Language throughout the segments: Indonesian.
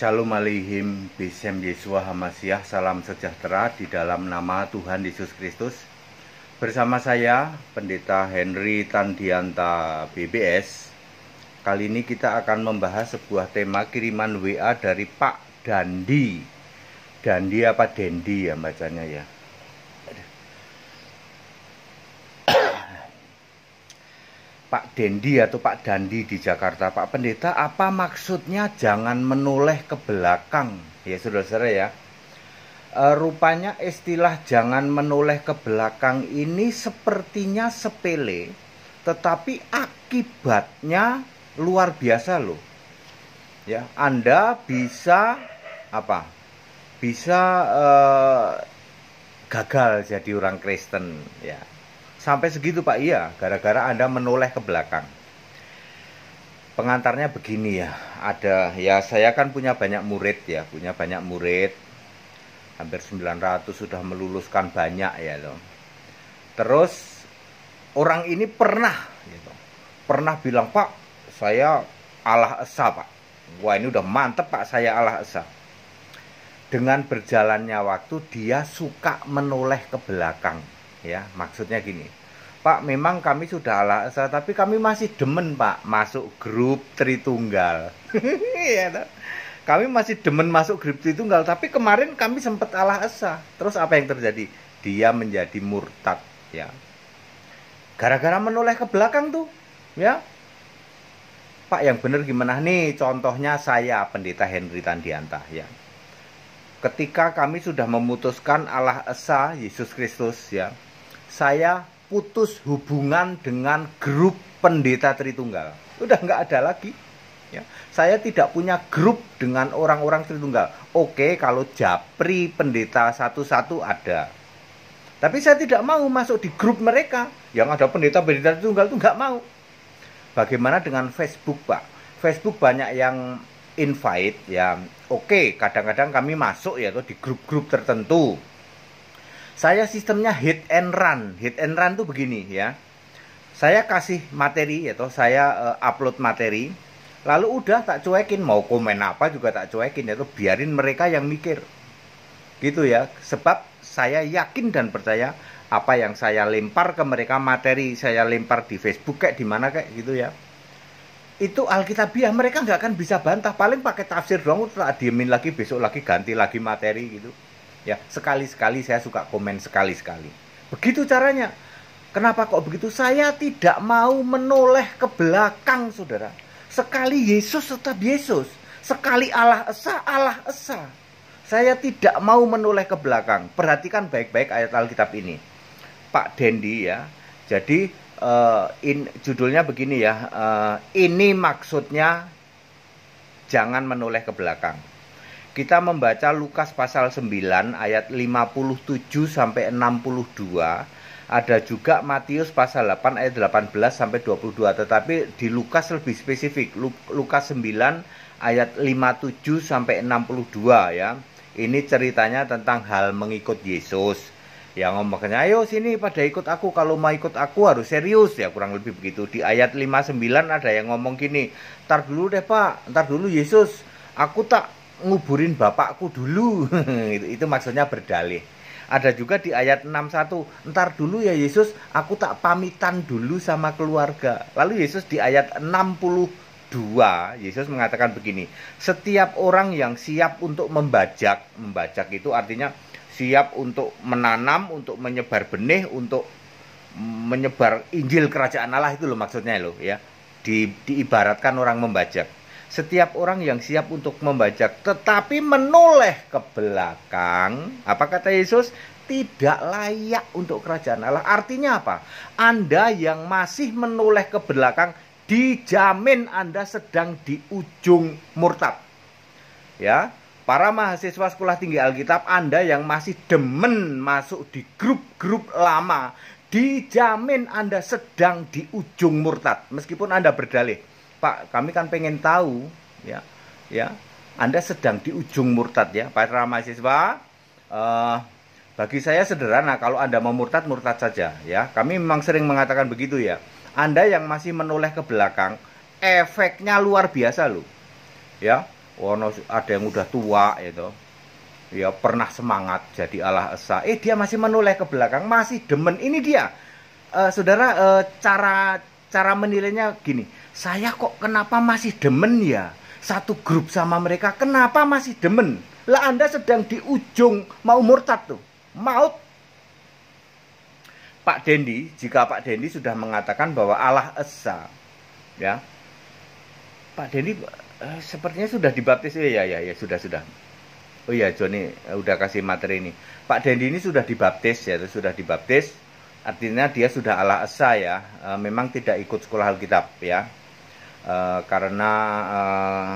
Shalom Aleihim, Bisem Yesua Hamasyah salam sejahtera di dalam nama Tuhan Yesus Kristus. Bersama saya, Pendeta Henry Tandianta BBS. Kali ini kita akan membahas sebuah tema kiriman WA dari Pak Dandi. Dandi apa Dendi ya bacanya ya. Pak Dendi atau Pak Dandi di Jakarta, Pak Pendeta, apa maksudnya jangan menoleh ke belakang? Ya sudah, saudara ya. E, rupanya istilah jangan menoleh ke belakang ini sepertinya sepele, tetapi akibatnya luar biasa loh. Ya, Anda bisa apa? Bisa e, gagal jadi orang Kristen, ya Sampai segitu Pak, iya, gara-gara Anda menoleh ke belakang. Pengantarnya begini ya, ada ya saya kan punya banyak murid ya, punya banyak murid. Hampir 900 sudah meluluskan banyak ya loh. Terus orang ini pernah gitu, pernah bilang, "Pak, saya Allah esa, Pak." Wah, ini udah mantep, Pak, saya Allah esa. Dengan berjalannya waktu dia suka menoleh ke belakang ya maksudnya gini Pak memang kami sudah asa, tapi kami masih demen Pak masuk grup Tritunggal iya kami masih demen masuk grup Tritunggal tapi kemarin kami sempat ala esa terus apa yang terjadi dia menjadi murtad ya gara-gara menoleh ke belakang tuh ya Pak yang benar gimana nih contohnya saya pendeta Henry Tandianta ya ketika kami sudah memutuskan Allah esa Yesus Kristus ya saya putus hubungan dengan grup pendeta Tritunggal. Udah nggak ada lagi. Ya. Saya tidak punya grup dengan orang-orang Tritunggal. Oke, kalau japri pendeta satu-satu ada. Tapi saya tidak mau masuk di grup mereka. Yang ada pendeta-pendeta Tritunggal itu nggak mau. Bagaimana dengan Facebook, Pak? Facebook banyak yang invite ya. Oke, kadang-kadang kami masuk ya tuh di grup-grup tertentu saya sistemnya hit and run. Hit and run tuh begini ya. Saya kasih materi yaitu saya uh, upload materi, lalu udah tak cuekin mau komen apa juga tak cuekin yaitu biarin mereka yang mikir. Gitu ya. Sebab saya yakin dan percaya apa yang saya lempar ke mereka materi saya lempar di Facebook kayak di mana kayak gitu ya itu alkitabiah mereka nggak akan bisa bantah paling pakai tafsir doang udah diemin lagi besok lagi ganti lagi materi gitu ya sekali-sekali saya suka komen sekali-sekali begitu caranya kenapa kok begitu saya tidak mau menoleh ke belakang saudara sekali Yesus tetap Yesus sekali Allah esa Allah esa saya tidak mau menoleh ke belakang perhatikan baik-baik ayat Alkitab ini Pak Dendi ya jadi uh, in, judulnya begini ya uh, ini maksudnya jangan menoleh ke belakang kita membaca Lukas pasal 9 ayat 57 sampai 62. Ada juga Matius pasal 8 ayat 18 sampai 22, tetapi di Lukas lebih spesifik. Lukas 9 ayat 57 sampai 62 ya. Ini ceritanya tentang hal mengikut Yesus ya ngomongnya ayo sini pada ikut aku kalau mau ikut aku harus serius ya kurang lebih begitu di ayat 59 ada yang ngomong gini ntar dulu deh pak ntar dulu Yesus aku tak nguburin bapakku dulu itu, itu maksudnya berdalih ada juga di ayat 61 entar dulu ya Yesus aku tak pamitan dulu sama keluarga lalu Yesus di ayat 62 Yesus mengatakan begini setiap orang yang siap untuk membajak membajak itu artinya siap untuk menanam untuk menyebar benih untuk menyebar Injil kerajaan Allah itu loh maksudnya loh ya di, diibaratkan orang membajak setiap orang yang siap untuk membaca, tetapi menoleh ke belakang, apa kata Yesus? Tidak layak untuk kerajaan Allah. Artinya apa? Anda yang masih menoleh ke belakang dijamin Anda sedang di ujung murtad. Ya, para mahasiswa sekolah tinggi Alkitab Anda yang masih demen masuk di grup-grup lama, dijamin Anda sedang di ujung murtad meskipun Anda berdalih Pak, kami kan pengen tahu ya. Ya. Anda sedang di ujung murtad ya, para mahasiswa. Uh, bagi saya sederhana kalau Anda mau murtad murtad saja ya. Kami memang sering mengatakan begitu ya. Anda yang masih menoleh ke belakang, efeknya luar biasa loh. Ya, wono ada yang udah tua itu. Ya, pernah semangat jadi Allah esa. Eh, dia masih menoleh ke belakang, masih demen. Ini dia. Uh, saudara uh, cara cara menilainya gini saya kok kenapa masih demen ya satu grup sama mereka kenapa masih demen lah anda sedang di ujung mau murtad tuh maut Pak Dendi jika Pak Dendi sudah mengatakan bahwa Allah Esa ya Pak Dendi eh, sepertinya sudah dibaptis eh, ya ya ya sudah sudah oh ya Joni eh, udah kasih materi ini Pak Dendi ini sudah dibaptis ya sudah dibaptis artinya dia sudah Allah Esa ya eh, memang tidak ikut sekolah Alkitab ya Eh, karena uh,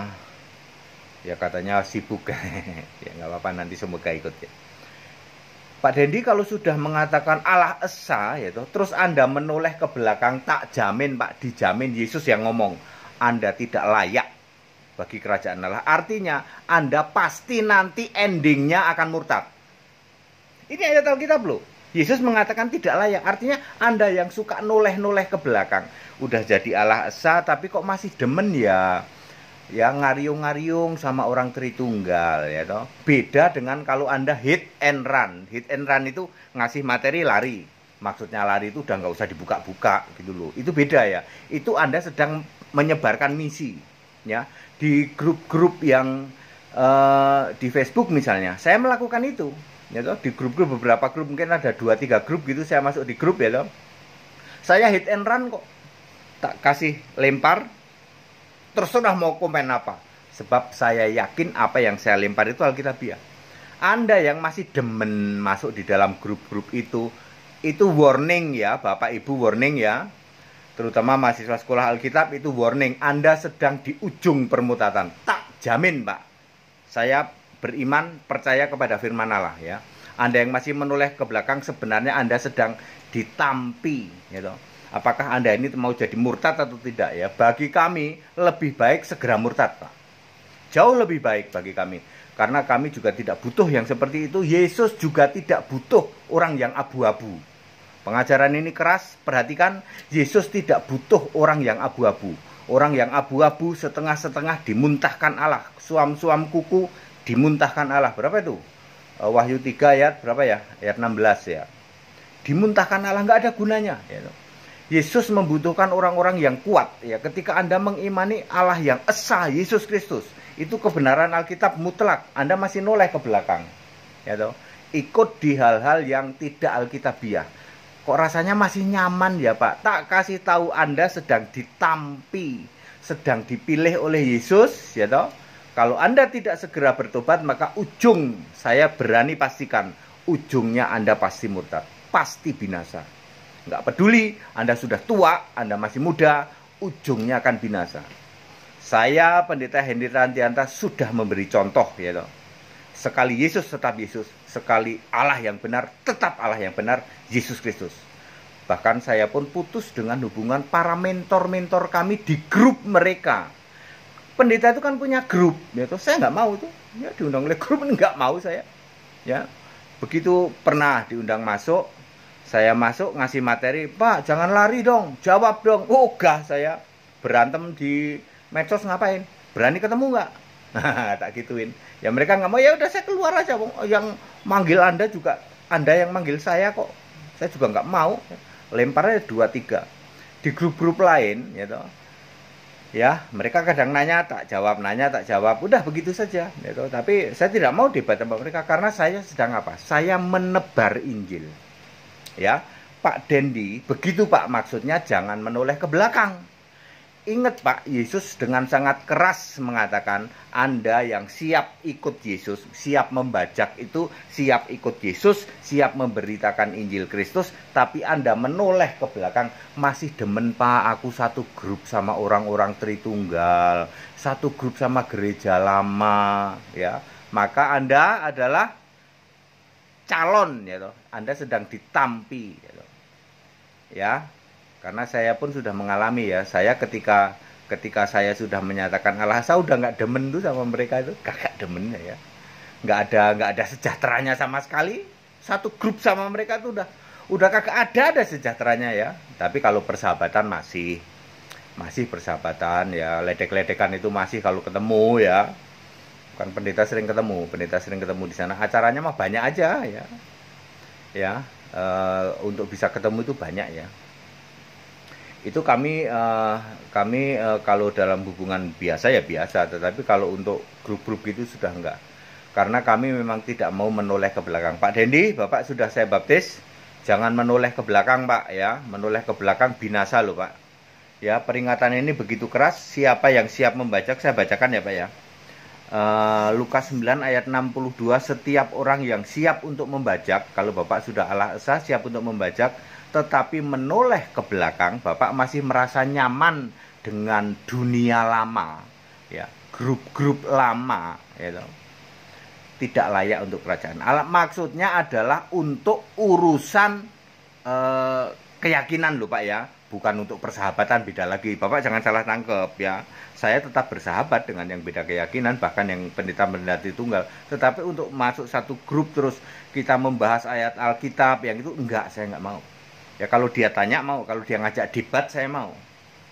ya katanya sibuk ya nggak apa-apa nanti semoga ikut ya Pak Dendi kalau sudah mengatakan Allah esa yaitu terus Anda menoleh ke belakang tak jamin Pak dijamin Yesus yang ngomong Anda tidak layak bagi kerajaan Allah artinya Anda pasti nanti endingnya akan murtad ini ayat Alkitab loh Yesus mengatakan tidak layak. Artinya Anda yang suka noleh-noleh ke belakang. Udah jadi Allah esa tapi kok masih demen ya. Ya ngariung-ngariung sama orang Tritunggal ya toh. Beda dengan kalau Anda hit and run. Hit and run itu ngasih materi lari. Maksudnya lari itu udah nggak usah dibuka-buka gitu loh. Itu beda ya. Itu Anda sedang menyebarkan misi ya di grup-grup yang uh, di Facebook misalnya. Saya melakukan itu ya toh di grup-grup beberapa grup mungkin ada dua tiga grup gitu saya masuk di grup ya toh saya hit and run kok tak kasih lempar terus sudah mau komen apa sebab saya yakin apa yang saya lempar itu alkitabiah anda yang masih demen masuk di dalam grup-grup itu itu warning ya bapak ibu warning ya terutama mahasiswa sekolah Alkitab itu warning Anda sedang di ujung permutatan tak jamin Pak saya beriman percaya kepada firman Allah ya. Anda yang masih menoleh ke belakang sebenarnya Anda sedang ditampi gitu. Apakah Anda ini mau jadi murtad atau tidak ya? Bagi kami lebih baik segera murtad, Pak. Jauh lebih baik bagi kami karena kami juga tidak butuh yang seperti itu. Yesus juga tidak butuh orang yang abu-abu. Pengajaran ini keras, perhatikan Yesus tidak butuh orang yang abu-abu. Orang yang abu-abu setengah-setengah dimuntahkan Allah, suam-suam kuku dimuntahkan Allah berapa itu eh, Wahyu 3 ayat berapa ya ayat 16 ya dimuntahkan Allah nggak ada gunanya ya, Yesus membutuhkan orang-orang yang kuat ya ketika Anda mengimani Allah yang esa Yesus Kristus itu kebenaran Alkitab mutlak Anda masih noleh ke belakang ya toh ikut di hal-hal yang tidak Alkitabiah kok rasanya masih nyaman ya Pak tak kasih tahu Anda sedang ditampi sedang dipilih oleh Yesus ya toh kalau Anda tidak segera bertobat, maka ujung saya berani pastikan, ujungnya Anda pasti murtad, pasti binasa. Enggak peduli Anda sudah tua, Anda masih muda, ujungnya akan binasa. Saya Pendeta Henry Rantianta sudah memberi contoh ya dong. Sekali Yesus tetap Yesus, sekali Allah yang benar tetap Allah yang benar, Yesus Kristus. Bahkan saya pun putus dengan hubungan para mentor-mentor kami di grup mereka pendeta itu kan punya grup ya toh saya nggak mau tuh ya diundang oleh grup nggak mau saya ya begitu pernah diundang masuk saya masuk ngasih materi pak jangan lari dong jawab dong ogah saya berantem di medsos ngapain berani ketemu nggak nah, tak gituin ya mereka nggak mau ya udah saya keluar aja yang manggil anda juga anda yang manggil saya kok saya juga nggak mau lemparnya dua tiga di grup-grup lain ya toh ya mereka kadang nanya tak jawab nanya tak jawab udah begitu saja gitu tapi saya tidak mau debat sama mereka karena saya sedang apa saya menebar Injil ya Pak Dendi begitu Pak maksudnya jangan menoleh ke belakang Ingat Pak, Yesus dengan sangat keras mengatakan Anda yang siap ikut Yesus, siap membajak itu, siap ikut Yesus, siap memberitakan Injil Kristus Tapi Anda menoleh ke belakang, masih demen Pak aku satu grup sama orang-orang Tritunggal Satu grup sama gereja lama ya Maka Anda adalah calon ya toh. Anda sedang ditampi ya, toh. ya karena saya pun sudah mengalami ya saya ketika ketika saya sudah menyatakan Allah udah nggak demen tuh sama mereka itu kagak demen ya nggak ada nggak ada sejahteranya sama sekali satu grup sama mereka tuh udah udah kagak ada ada sejahteranya ya tapi kalau persahabatan masih masih persahabatan ya ledek-ledekan itu masih kalau ketemu ya kan pendeta sering ketemu pendeta sering ketemu di sana acaranya mah banyak aja ya ya e, untuk bisa ketemu itu banyak ya itu kami uh, kami uh, kalau dalam hubungan biasa ya biasa tetapi kalau untuk grup-grup itu sudah enggak karena kami memang tidak mau menoleh ke belakang Pak Dendi Bapak sudah saya baptis jangan menoleh ke belakang Pak ya menoleh ke belakang binasa loh Pak ya peringatan ini begitu keras siapa yang siap membaca saya bacakan ya Pak ya Uh, Lukas 9 ayat 62 setiap orang yang siap untuk membajak kalau Bapak sudah Allah esa siap untuk membajak tetapi menoleh ke belakang Bapak masih merasa nyaman dengan dunia lama ya grup-grup lama ya tidak layak untuk kerajaan Allah maksudnya adalah untuk urusan eh, keyakinan loh Pak ya bukan untuk persahabatan beda lagi Bapak jangan salah tangkep ya saya tetap bersahabat dengan yang beda keyakinan bahkan yang pendeta mendati tunggal tetapi untuk masuk satu grup terus kita membahas ayat Alkitab yang itu enggak saya enggak mau Ya kalau dia tanya mau, kalau dia ngajak debat saya mau.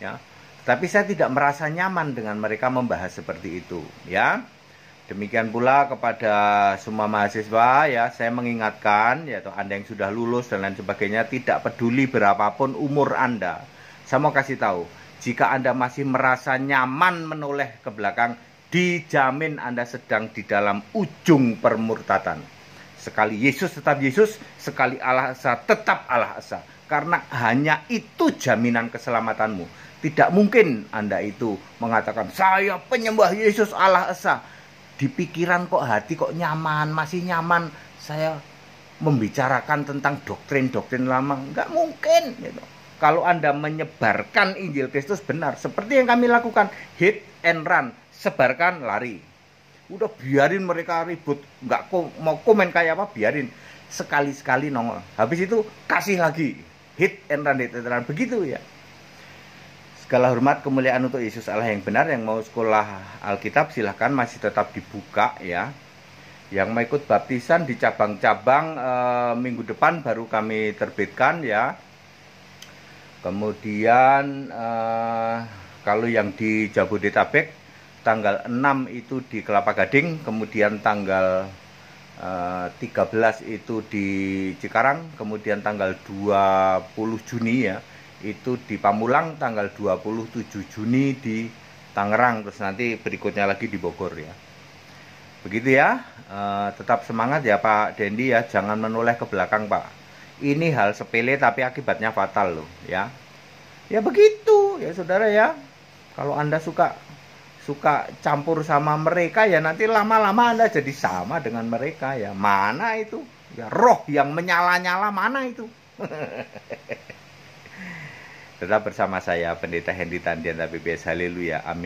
Ya. Tapi saya tidak merasa nyaman dengan mereka membahas seperti itu, ya. Demikian pula kepada semua mahasiswa ya, saya mengingatkan yaitu Anda yang sudah lulus dan lain sebagainya tidak peduli berapapun umur Anda. Saya mau kasih tahu, jika Anda masih merasa nyaman menoleh ke belakang, dijamin Anda sedang di dalam ujung permurtatan. Sekali Yesus tetap Yesus, sekali Allah Esa tetap Allah Esa. Karena hanya itu jaminan keselamatanmu. Tidak mungkin Anda itu mengatakan, saya penyembah Yesus Allah Esa. Di pikiran kok hati kok nyaman, masih nyaman. Saya membicarakan tentang doktrin-doktrin lama. Nggak mungkin. Gitu. Kalau Anda menyebarkan Injil Kristus benar, seperti yang kami lakukan, hit and run, sebarkan, lari udah biarin mereka ribut nggak kok mau komen kayak apa biarin sekali-sekali nongol habis itu kasih lagi hit and run hit and run begitu ya segala hormat kemuliaan untuk Yesus Allah yang benar yang mau sekolah Alkitab silahkan masih tetap dibuka ya yang mau ikut baptisan di cabang-cabang e, minggu depan baru kami terbitkan ya kemudian e, kalau yang di Jabodetabek tanggal 6 itu di Kelapa Gading, kemudian tanggal uh, eh, 13 itu di Cikarang, kemudian tanggal 20 Juni ya, itu di Pamulang, tanggal 27 Juni di Tangerang, terus nanti berikutnya lagi di Bogor ya. Begitu ya, uh, tetap semangat ya Pak Dendi ya, jangan menoleh ke belakang Pak. Ini hal sepele tapi akibatnya fatal loh ya. Ya begitu ya saudara ya. Kalau Anda suka suka campur sama mereka ya nanti lama-lama Anda jadi sama dengan mereka ya. Mana itu? Ya roh yang menyala-nyala mana itu? Tetap bersama saya Pendeta Hendy Tandian tapi BBS Haleluya. Amin.